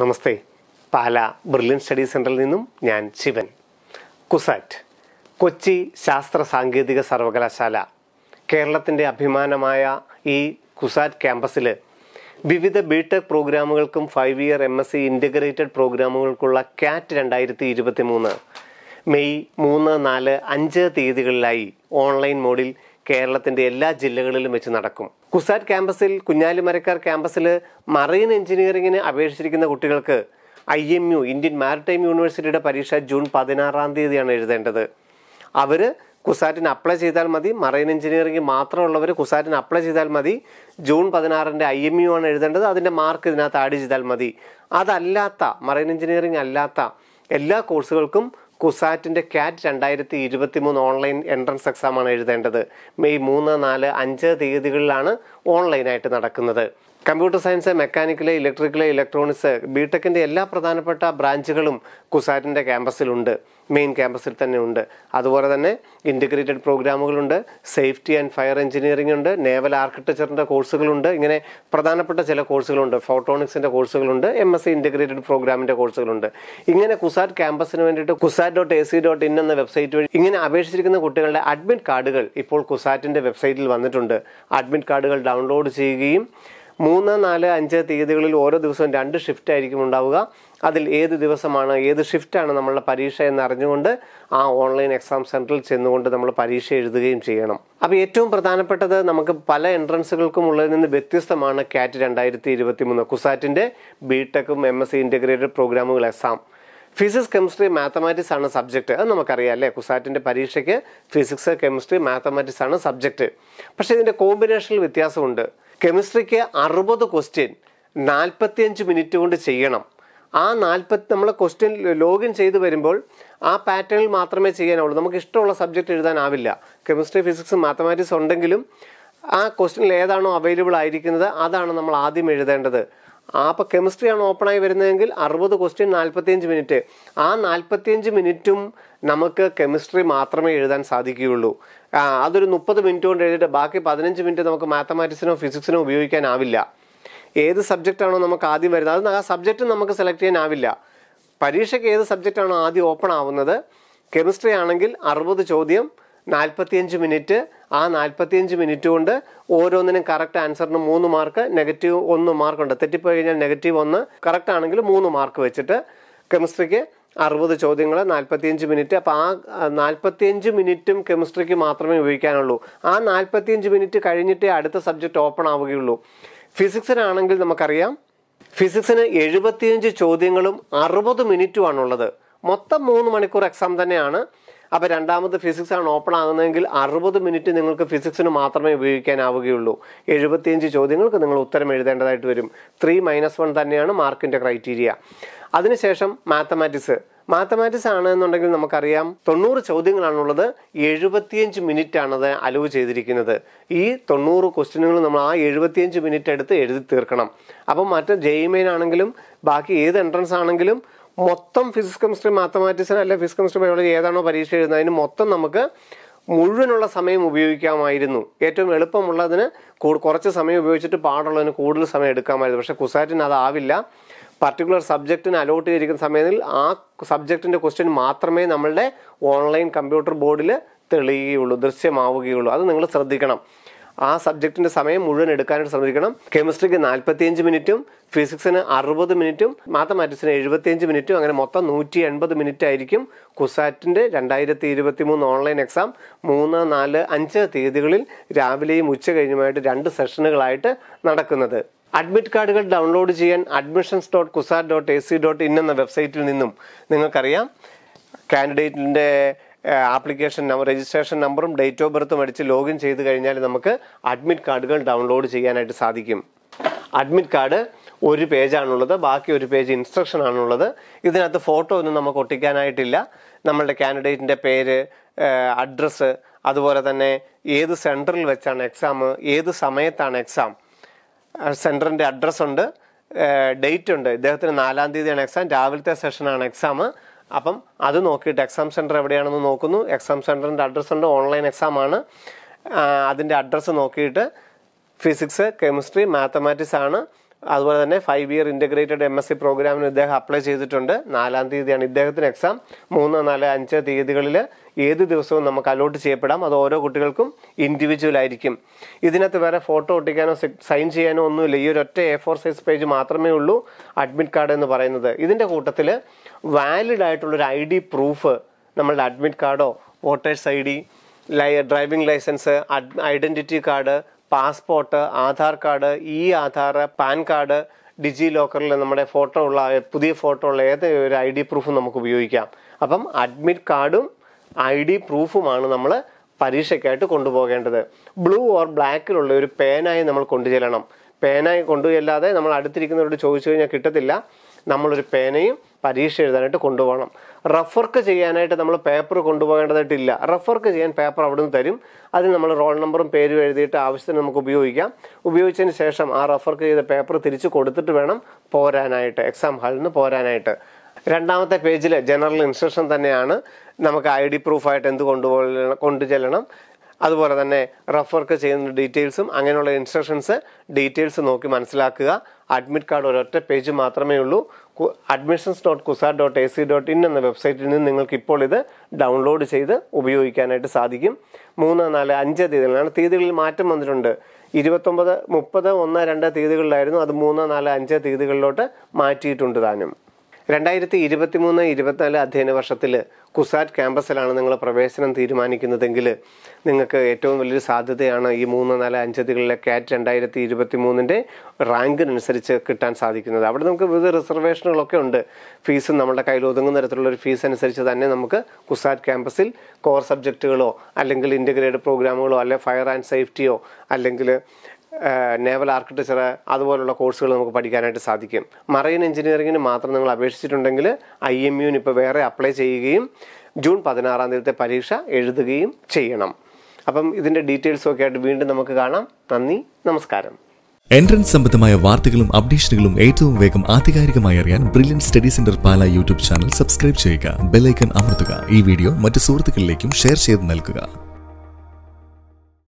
നമസ്തേ പാല brilliant study സെൻറ്ററിൽ നിന്നും ഞാൻ ശിവൻ കുസാറ്റ് കൊച്ചി ശാസ്ത്ര സാങ്കേതിക സർവകലാശാല കേരളത്തിൻ്റെ അഭിമാനമായ ഈ കുസാറ്റ് ക്യാമ്പസിൽ വിവിധ ബിടെക് പ്രോഗ്രാമുകൾക്കും five year M S C integrated പ്രോഗ്രാമുകൾക്കുള്ള ക്യാറ്റ് രണ്ടായിരത്തി ഇരുപത്തി മൂന്ന് മെയ് മൂന്ന് നാല് അഞ്ച് തീയതികളിലായി ഓൺലൈൻ മോഡിൽ കേരളത്തിന്റെ എല്ലാ ജില്ലകളിലും വെച്ച് നടക്കും കുസാറ്റ് ക്യാമ്പസിൽ കുഞ്ഞാലിമരക്കാർ ക്യാമ്പസിൽ മറൈൻ എഞ്ചിനീയറിംഗിന് അപേക്ഷിച്ചിരിക്കുന്ന കുട്ടികൾക്ക് I M U Indian maritime യൂണിവേഴ്സിറ്റിയുടെ പരീക്ഷ ജൂൺ പതിനാറാം തീയതിയാണ് എഴുതേണ്ടത് അവർ കുസാറ്റിന് അപ്ലൈ ചെയ്താൽ മതി മറൈൻ എഞ്ചിനീയറിംഗ് മാത്രമുള്ളവർ കുസാറ്റിന് അപ്ലൈ ചെയ്താൽ മതി ജൂൺ പതിനാറിൻ്റെ ഐ എം യു ആണ് എഴുതേണ്ടത് അതിൻ്റെ മാർക്ക് ഇതിനകത്ത് ആഡ് ചെയ്താൽ മതി അതല്ലാത്ത മറൈൻ എഞ്ചിനീയറിംഗ് അല്ലാത്ത എല്ലാ കോഴ്സുകൾക്കും കുസാറ്റിൻ്റെ കാറ്റ് രണ്ടായിരത്തി ഇരുപത്തി മൂന്ന് ഓൺലൈൻ എൻട്രൻസ് എക്സാമാണ് എഴുതേണ്ടത് മെയ് മൂന്ന് നാല് അഞ്ച് തീയതികളിലാണ് ഓൺലൈനായിട്ട് നടക്കുന്നത് computer science mechanical electrical electronics ബിടെക്കിൻ്റെ എല്ലാ പ്രധാനപ്പെട്ട ബ്രാഞ്ചുകളും കുസാറ്റിൻ്റെ ക്യാമ്പസിലുണ്ട് മെയിൻ ക്യാമ്പസിൽ തന്നെ ഉണ്ട് അതുപോലെ തന്നെ ഇൻ്റഗ്രേറ്റഡ് പ്രോഗ്രാമുകളുണ്ട് സേഫ്റ്റി ആൻഡ് ഫയർ എഞ്ചിനീയറിംഗ് ഉണ്ട് നേവൽ ആർക്കിടെക്ചറിൻ്റെ കോഴ്സുകളുണ്ട് ഇങ്ങനെ പ്രധാനപ്പെട്ട ചില കോഴ്സുകളുണ്ട് ഫോട്ടോണിക്സിൻ്റെ കോഴ്സുകളുണ്ട് എം എസ് സി ഇൻ്റഗ്രേറ്റഡ് പ്രോഗ്രാമിൻ്റെ കോഴ്സുകളുണ്ട് ഇങ്ങനെ കുസാറ്റ് ക്യാമ്പസിന് വേണ്ടിയിട്ട് CUSAT dot A C dot in എന്ന വെബ്സൈറ്റ് വഴി ഇങ്ങനെ അപേക്ഷിച്ചിരിക്കുന്ന കുട്ടികളുടെ അഡ്മിറ്റ് കാർഡുകൾ ഇപ്പോൾ കുസാറ്റിൻ്റെ വെബ്സൈറ്റിൽ വന്നിട്ടുണ്ട് അഡ്മിറ്റ് കാർഡുകൾ ഡൗൺലോഡ് ചെയ്യുകയും മൂന്ന് നാല് അഞ്ച് തീയതികളിൽ ഓരോ ദിവസവും രണ്ട് ഷിഫ്റ്റ് ആയിരിക്കും ഉണ്ടാവുക അതിൽ ഏത് ദിവസമാണ് ഏത് ഷിഫ്റ്റാണ് നമ്മളുടെ പരീക്ഷ എന്ന് അറിഞ്ഞുകൊണ്ട് ആ ഓൺലൈൻ എക്സാം സെൻറ്ററിൽ ചെന്നുകൊണ്ട് നമ്മൾ പരീക്ഷ എഴുതുകയും ചെയ്യണം അപ്പോൾ ഏറ്റവും പ്രധാനപ്പെട്ടത് നമുക്ക് പല എൻട്രൻസുകൾക്കും ഉള്ളതിൽ നിന്ന് വ്യത്യസ്തമാണ് കാറ്റ് രണ്ടായിരത്തി ഇരുപത്തി മൂന്ന് കുസാറ്റിൻ്റെ ബി ടെക്കും എം എസ് സി ഇൻറ്റഗ്രേറ്റഡ് പ്രോഗ്രാമുകൾ എക്സാം ഫിസിക്സ് കെമിസ്ട്രി മാത്തമാറ്റിക്സ് ആണ് സബ്ജക്റ്റ് അത് നമുക്കറിയാം അല്ലേ കുസാറ്റിൻ്റെ പരീക്ഷയ്ക്ക് ഫിസിക്സ് കെമിസ്ട്രി മാത്തമാറ്റിക്സ് ആണ് സബ്ജക്റ്റ് പക്ഷേ ഇതിൻ്റെ കോമ്പിനേഷനിൽ വ്യത്യാസമുണ്ട് കെമിസ്ട്രിക്ക് അറുപത് ക്വസ്റ്റ്യൻ നാൽപ്പത്തിയഞ്ച് മിനിറ്റ് കൊണ്ട് ചെയ്യണം ആ നാൽപ്പത്തി നമ്മൾ ക്വസ്റ്റ്യൻ ലോഗിൻ ചെയ്ത് വരുമ്പോൾ ആ പാറ്റേണിൽ മാത്രമേ ചെയ്യാനുള്ളൂ നമുക്ക് ഇഷ്ടമുള്ള സബ്ജക്റ്റ് എഴുതാനാവില്ല കെമിസ്ട്രി ഫിസിക്സ് മാത്തമാറ്റിക്സ് ഉണ്ടെങ്കിലും ആ ക്വസ്റ്റ്യനിൽ ഏതാണോ അവൈലബിൾ ആയിരിക്കുന്നത് അതാണ് നമ്മൾ ആദ്യം എഴുതേണ്ടത് ആ ആണ് കെമിസ്ട്രിയാണ് ആയി വരുന്നതെങ്കിൽ അറുപത് ക്വസ്റ്റ്യൻ നാൽപ്പത്തിയഞ്ച് മിനിറ്റ് ആ നാൽപ്പത്തിയഞ്ച് മിനിറ്റും നമുക്ക് കെമിസ്ട്രി മാത്രമേ എഴുതാൻ സാധിക്കുകയുള്ളൂ അതൊരു മുപ്പത് മിനിറ്റ് കൊണ്ട് എഴുതിയിട്ട് ബാക്കി പതിനഞ്ച് മിനിറ്റ് നമുക്ക് മാത്തമാറ്റിക്സിനോ ഫിസിക്സിനോ ഉപയോഗിക്കാനാവില്ല ഏത് സബ്ജക്റ്റ് ആണോ നമുക്ക് ആദ്യം വരുന്നത് അത് ആ സബ്ജക്റ്റ് നമുക്ക് സെലക്ട് ചെയ്യാനാവില്ല പരീക്ഷയ്ക്ക് ഏത് സബ്ജക്റ്റ് ആണോ ആദ്യം ഓപ്പൺ ആവുന്നത് കെമിസ്ട്രി ആണെങ്കിൽ അറുപത് ചോദ്യം നാൽപ്പത്തിയഞ്ച് മിനിറ്റ് ആ നാൽപ്പത്തിയഞ്ച് മിനിറ്റ് കൊണ്ട് ഓരോന്നിനും കറക്റ്റ് ആൻസറിന് മൂന്ന് മാർക്ക് നെഗറ്റീവ് ഒന്ന് മാർക്കുണ്ട് തെറ്റിപ്പോയി കഴിഞ്ഞാൽ നെഗറ്റീവ് ഒന്ന് കറക്റ്റ് ആണെങ്കിൽ മൂന്ന് മാർക്ക് വെച്ചിട്ട് കെമിസ്ട്രിക്ക് അറുപത് ചോദ്യങ്ങൾ നാൽപ്പത്തിയഞ്ച് മിനിറ്റ് അപ്പോൾ ആ നാൽപ്പത്തിയഞ്ച് മിനിറ്റും കെമിസ്ട്രിക്ക് മാത്രമേ ഉപയോഗിക്കാനുള്ളൂ ആ നാൽപ്പത്തിയഞ്ച് മിനിറ്റ് കഴിഞ്ഞിട്ടേ അടുത്ത സബ്ജക്റ്റ് ഓപ്പൺ ആവുകയുള്ളൂ ഫിസിക്സിനാണെങ്കിൽ നമുക്കറിയാം ഫിസിക്സിന് എഴുപത്തിയഞ്ച് ചോദ്യങ്ങളും അറുപത് മിനിറ്റുമാണുള്ളത് മൊത്തം മൂന്ന് മണിക്കൂർ എക്സാം തന്നെയാണ് അപ്പോൾ രണ്ടാമത് ഫിസിക്സ് ആണ് ഓപ്പൺ ആകുന്നതെങ്കിൽ അറുപത് മിനിറ്റ് നിങ്ങൾക്ക് ഫിസിക്സിന് മാത്രമേ ഉപയോഗിക്കാനാവുകയുള്ളൂ എഴുപത്തിയഞ്ച് ചോദ്യങ്ങൾക്ക് നിങ്ങൾ ഉത്തരം എഴുതേണ്ടതായിട്ട് വരും ത്രീ മൈനസ് വൺ തന്നെയാണ് മാർക്കിൻ്റെ ക്രൈറ്റീരിയ അതിനുശേഷം മാത്തമാറ്റിക്സ് മാത്തമാറ്റിക്സ് ആണ് എന്നുണ്ടെങ്കിൽ നമുക്കറിയാം തൊണ്ണൂറ് ചോദ്യങ്ങളാണുള്ളത് എഴുപത്തിയഞ്ച് മിനിറ്റ് ആണ് അലവ് ചെയ്തിരിക്കുന്നത് ഈ തൊണ്ണൂറ് ക്വസ്റ്റ്യനുകൾ നമ്മൾ ആ എഴുപത്തിയഞ്ച് മിനിറ്റ് എടുത്ത് എഴുതി തീർക്കണം അപ്പം മറ്റ് ജെയ്മെയിൻ ആണെങ്കിലും ബാക്കി ഏത് എൻട്രൻസ് ആണെങ്കിലും മൊത്തം ഫിസിക്സ് കെമിസ്ട്രി മാത്തമാറ്റിക്സിന് അല്ലെങ്കിൽ ഫിസിക്സ് കെമിസ്ട്രി ബയോളജി ഏതാണോ പരീക്ഷ എഴുതുന്നത് അതിന് മൊത്തം നമുക്ക് മുഴുവനുള്ള സമയം ഉപയോഗിക്കാമായിരുന്നു ഏറ്റവും എളുപ്പമുള്ളതിന് കുറച്ച് സമയം ഉപയോഗിച്ചിട്ട് പാടുള്ളതിന് കൂടുതൽ സമയം എടുക്കാമായിരുന്നു പക്ഷേ കുസാറ്റിന് അതാവില്ല പർട്ടിക്കുലർ സബ്ജക്റ്റിന് അലോട്ട് ചെയ്തിരിക്കുന്ന സമയത്തിൽ ആ സബ്ജക്റ്റിൻ്റെ ക്വസ്റ്റ്യൻ മാത്രമേ നമ്മളുടെ ഓൺലൈൻ കമ്പ്യൂട്ടർ ബോർഡിൽ തെളിയുകയുള്ളൂ ദൃശ്യമാവുകയുള്ളൂ അത് നിങ്ങൾ ശ്രദ്ധിക്കണം ആ സബ്ജക്റ്റിന്റെ സമയം മുഴുവൻ എടുക്കാനായിട്ട് ശ്രമിക്കണം കെമിസ്ട്രിക്ക് നാൽപ്പത്തിയഞ്ച് മിനിറ്റും ഫിസിക്സിന് അറുപത് മിനിറ്റും മാത്തമാറ്റിക്സിന് എഴുപത്തിയഞ്ച് മിനിറ്റും അങ്ങനെ മൊത്തം നൂറ്റി എൺപത് മിനിറ്റ് ആയിരിക്കും കുസാറ്റിന്റെ രണ്ടായിരത്തി ഇരുപത്തി മൂന്ന് ഓൺലൈൻ എക്സാം മൂന്ന് നാല് അഞ്ച് തീയതികളിൽ രാവിലെയും ഉച്ച കഴിഞ്ഞുമായിട്ട് രണ്ട് സെഷനുകളായിട്ട് നടക്കുന്നത് അഡ്മിറ്റ് കാർഡുകൾ ഡൗൺലോഡ് ചെയ്യാൻ admissions dot CUSAT dot A C dot in എന്ന വെബ്സൈറ്റിൽ നിന്നും നിങ്ങൾക്കറിയാം കാൻഡിഡേറ്റിൻ്റെ ആപ്ലിക്കേഷൻ നമ്പർ രജിസ്ട്രേഷൻ നമ്പറും ഡേറ്റ് ഓഫ് ബർത്തും അടിച്ച് ലോഗിൻ ചെയ്ത് കഴിഞ്ഞാൽ നമുക്ക് അഡ്മിറ്റ് കാർഡുകൾ ഡൗൺലോഡ് ചെയ്യാനായിട്ട് സാധിക്കും അഡ്മിറ്റ് കാർഡ് ഒരു പേജാണുള്ളത് ബാക്കി ഒരു പേജ് ഇൻസ്ട്രക്ഷൻ ആണുള്ളത് ഇതിനകത്ത് ഫോട്ടോ ഒന്നും നമുക്ക് ഒട്ടിക്കാനായിട്ടില്ല നമ്മളുടെ കാൻഡിഡേറ്റിൻ്റെ പേര് അഡ്രസ്സ് അതുപോലെ തന്നെ ഏത് സെൻറ്ററിൽ വെച്ചാണ് എക്സാം ഏത് സമയത്താണ് എക്സാം സെൻറ്ററിൻ്റെ അഡ്രസ്സുണ്ട് ഡേറ്റ് ഉണ്ട് ഇദ്ദേഹത്തിന് നാലാം തീയതിയാണ് എക്സാം രാവിലത്തെ സെഷനാണ് എക്സാം അപ്പം അത് നോക്കിയിട്ട് എക്സാം സെൻറ്റർ എവിടെയാണെന്ന് നോക്കുന്നു എക്സാം സെൻറ്ററിൻ്റെ അഡ്രസ്സ് ഉണ്ട് ഓൺലൈൻ എക്സാം ആണ് അതിൻ്റെ അഡ്രസ്സ് നോക്കിയിട്ട് ഫിസിക്സ് കെമിസ്ട്രി മാത്തമാറ്റിക്സ് ആണ് അതുപോലെ തന്നെ five year integrated M S C പ്രോഗ്രാമിന് ഇദ്ദേഹം അപ്ലൈ ചെയ്തിട്ടുണ്ട് നാലാം തീയതിയാണ് ഇദ്ദേഹത്തിന് എക്സാം മൂന്ന് നാല് അഞ്ച് തീയതികളിൽ ഏത് ദിവസവും നമുക്ക് അലോട്ട് ചെയ്യപ്പെടാം അത് ഓരോ കുട്ടികൾക്കും ഇൻഡിവിജ്വൽ ആയിരിക്കും ഇതിനകത്ത് വേറെ ഫോട്ടോ ഒട്ടിക്കാനോ സൈൻ ചെയ്യാനോ ഒന്നുമില്ല ഈ ഒരു ഒറ്റ എ ഫോർ സൈസ് പേജ് മാത്രമേ ഉള്ളൂ അഡ്മിറ്റ് കാർഡ് എന്ന് പറയുന്നത് ഇതിൻ്റെ കൂട്ടത്തിൽ വാലിഡ് ആയിട്ടുള്ളൊരു ഐ ഡി പ്രൂഫ് നമ്മളുടെ അഡ്മിറ്റ് കാർഡോ voters I D driving licence identity card passport Aadhaar card E Aadhaar PAN card ഡിജി ലോക്കറിൽ നമ്മുടെ ഫോട്ടോ ഉള്ള പുതിയ ഫോട്ടോ ഉള്ള ഏത് ഒരു ഐ ഡി പ്രൂഫും നമുക്ക് ഉപയോഗിക്കാം അപ്പം അഡ്മിറ്റ് കാർഡും ഐ ഡി പ്രൂഫുമാണ് നമ്മൾ പരീക്ഷയ്ക്കായിട്ട് കൊണ്ടുപോകേണ്ടത് ബ്ലൂ ഓർ ബ്ലാക്കിലുള്ള ഒരു പേനായി നമ്മൾ ചെല്ലണം പേനായി കൊണ്ടുചെല്ലാതെ നമ്മൾ അടുത്തിരിക്കുന്നവരോട് ചോദിച്ചു കഴിഞ്ഞാൽ കിട്ടത്തില്ല നമ്മളൊരു പേനയും പരീക്ഷ എഴുതാനായിട്ട് കൊണ്ടുപോകണം റഫ് വർക്ക് ചെയ്യാനായിട്ട് നമ്മൾ പേപ്പർ കൊണ്ടുപോകേണ്ടതായിട്ടില്ല റഫ് വർക്ക് ചെയ്യാൻ പേപ്പർ അവിടെ നിന്ന് തരും അതിന് നമ്മൾ റോൾ നമ്പറും പേരും എഴുതിയിട്ട് ആവശ്യത്തിന് നമുക്ക് ഉപയോഗിക്കാം ഉപയോഗിച്ചതിന് ശേഷം ആ റഫ് വർക്ക് ചെയ്ത പേപ്പർ തിരിച്ചു കൊടുത്തിട്ട് വേണം പോരാനായിട്ട് എക്സാം ഹാളിൽ നിന്ന് പോരാനായിട്ട് രണ്ടാമത്തെ പേജിൽ ജനറൽ ഇൻസ്ട്രക്ഷൻ തന്നെയാണ് നമുക്ക് ഐ ഡി പ്രൂഫായിട്ട് എന്ത് കൊണ്ടുപോകണം ചെല്ലണം അതുപോലെ തന്നെ റഫ് വർക്ക് ചെയ്യുന്ന ഡീറ്റെയിൽസും അങ്ങനെയുള്ള ഇൻസ്ട്രക്ഷൻസ് ഡീറ്റെയിൽസ് നോക്കി മനസ്സിലാക്കുക അഡ്മിറ്റ് കാർഡ് ഒരൊറ്റ പേജ് മാത്രമേ ഉള്ളൂ അഡ്മിഷൻസ് ഡോട്ട് കുസാർ dot A C dot in എന്ന വെബ്സൈറ്റിൽ നിന്ന് നിങ്ങൾക്ക് ഇപ്പോൾ ഇത് ഡൗൺലോഡ് ചെയ്ത് ഉപയോഗിക്കാനായിട്ട് സാധിക്കും മൂന്ന് നാല് അഞ്ച് തീയതികളാണ് തീയതികളിൽ മാറ്റം വന്നിട്ടുണ്ട് ഇരുപത്തൊമ്പത് മുപ്പത് ഒന്ന് രണ്ട് തീയതികളിലായിരുന്നു അത് മൂന്ന് നാല് അഞ്ച് തീയതികളിലോട്ട് മാറ്റിയിട്ടുണ്ട് താനും രണ്ടായിരത്തി ഇരുപത്തി മൂന്ന് ഇരുപത്തിനാല് അധ്യയന വർഷത്തിൽ കുസാറ്റ് ക്യാമ്പസിലാണ് നിങ്ങൾ പ്രവേശനം തീരുമാനിക്കുന്നതെങ്കിൽ നിങ്ങൾക്ക് ഏറ്റവും വലിയൊരു സാധ്യതയാണ് ഈ മൂന്ന് നാല് അഞ്ചതികളിലെ കാറ്റ് രണ്ടായിരത്തി ഇരുപത്തി മൂന്നിൻ്റെ റാങ്കിനനുസരിച്ച് കിട്ടാൻ സാധിക്കുന്നത് അവിടെ നമുക്ക് വിവിധ റിസർവേഷനുകളൊക്കെ ഉണ്ട് ഫീസ് നമ്മുടെ കയ്യിൽ ഒതുങ്ങുന്ന തരത്തിലുള്ള ഒരു ഫീസ് അനുസരിച്ച് തന്നെ നമുക്ക് കുസാറ്റ് ക്യാമ്പസിൽ കോർ സബ്ജക്റ്റുകളോ അല്ലെങ്കിൽ ഇൻ്റഗ്രേറ്റഡ് പ്രോഗ്രാമുകളോ അല്ലെങ്കിൽ ഫയർ ആൻഡ് സേഫ്റ്റിയോ അല്ലെങ്കിൽ നേവൽ ആർക്കിടെക്ചർ അതുപോലുള്ള കോഴ്സുകൾ നമുക്ക് പഠിക്കാനായിട്ട് സാധിക്കും മറൈൻ എഞ്ചിനീയറിങ്ങിന് മാത്രം നിങ്ങൾ അപേക്ഷിച്ചിട്ടുണ്ടെങ്കിൽ ഐ എം യുവിന് ഇപ്പോൾ വേറെ അപ്ലൈ ചെയ്യുകയും ജൂൺ പതിനാറാം തീയതി പരീക്ഷ എഴുതുകയും ചെയ്യണം അപ്പം ഇതിൻ്റെ ഡീറ്റെയിൽസും ഒക്കെ ആയിട്ട് വീണ്ടും നമുക്ക് കാണാം നന്ദി നമസ്കാരം എൻട്രൻസ് സംബന്ധമായ വാർത്തകളും അപ്ഡേഷനുകളും ഏറ്റവും വേഗം ആധികാരികമായി അറിയാൻ brilliant study centre Pala YouTube channel subscribe ചെയ്യുക ബെല്ലൈക്കൺ അമർത്തുക ഈ വീഡിയോ മറ്റ് സുഹൃത്തുക്കളിലേക്കും ഷെയർ ചെയ്ത് നൽകുക